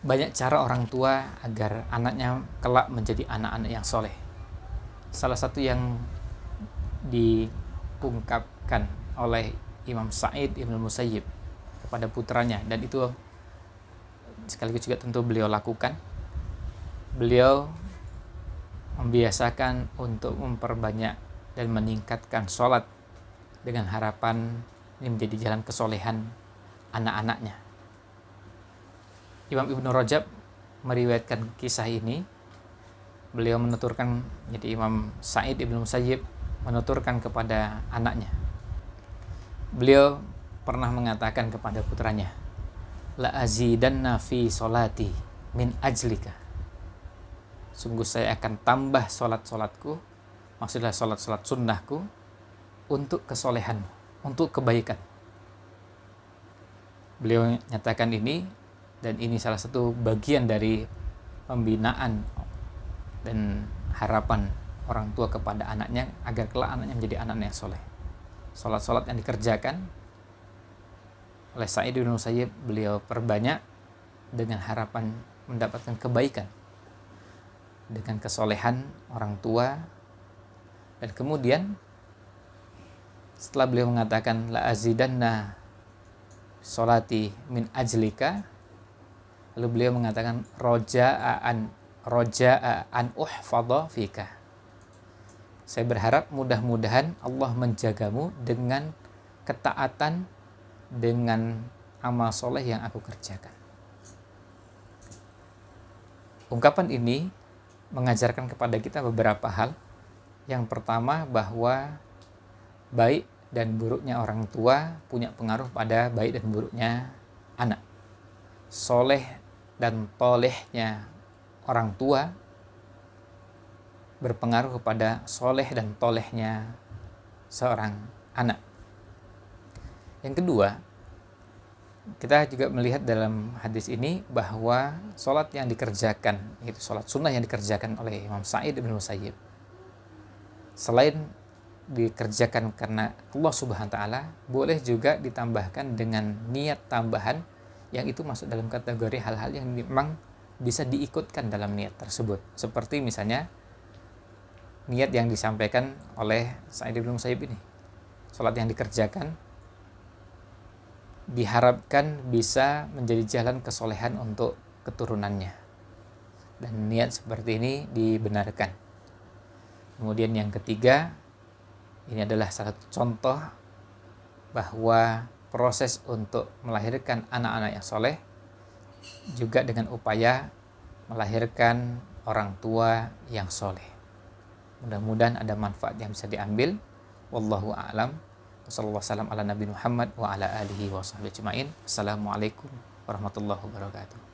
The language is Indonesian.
banyak cara orang tua agar anaknya kelak menjadi anak-anak yang soleh. Salah satu yang diungkapkan oleh Imam Said Ibn Musayyib kepada putranya dan itu sekaligus juga tentu beliau lakukan. Beliau membiasakan untuk memperbanyak dan meningkatkan sholat dengan harapan ini menjadi jalan kesolehan anak-anaknya Imam Ibnu Rajab meriwayatkan kisah ini beliau menuturkan jadi Imam Said Ibnu Musayyib menuturkan kepada anaknya beliau pernah mengatakan kepada putranya la azidanna fi solati min ajlika sungguh saya akan tambah solat-solatku maksudnya solat-solat sunnahku untuk kesolehan, untuk kebaikan beliau nyatakan ini dan ini salah satu bagian dari pembinaan dan harapan orang tua kepada anaknya agar kelak anaknya menjadi anak yang soleh. Sholat-sholat yang dikerjakan oleh Sa'id bin Musayyib beliau perbanyak dengan harapan mendapatkan kebaikan dengan kesolehan orang tua dan kemudian setelah beliau mengatakan la azidanna solati min ajlika Lalu beliau mengatakan roja roja'an roja'an uhfadha fika. Saya berharap mudah-mudahan Allah menjagamu dengan ketaatan dengan amal soleh yang aku kerjakan. Ungkapan ini mengajarkan kepada kita beberapa hal. Yang pertama bahwa baik dan buruknya orang tua punya pengaruh pada baik dan buruknya anak soleh dan tolehnya orang tua berpengaruh kepada soleh dan tolehnya seorang anak. Yang kedua, kita juga melihat dalam hadis ini bahwa sholat yang dikerjakan, yaitu sholat sunnah yang dikerjakan oleh Imam Sa'id bin Musayyib, selain dikerjakan karena Allah Subhanahu wa taala, boleh juga ditambahkan dengan niat tambahan yang itu masuk dalam kategori hal-hal yang memang bisa diikutkan dalam niat tersebut. Seperti misalnya niat yang disampaikan oleh Sa'id Ibn Musayyib ini. sholat yang dikerjakan diharapkan bisa menjadi jalan kesolehan untuk keturunannya. Dan niat seperti ini dibenarkan. Kemudian yang ketiga, ini adalah salah satu contoh bahwa proses untuk melahirkan anak-anak yang soleh juga dengan upaya melahirkan orang tua yang soleh. Mudah-mudahan ada manfaat yang bisa diambil. Wallahu a'lam. Wassalamualaikum warahmatullahi wabarakatuh.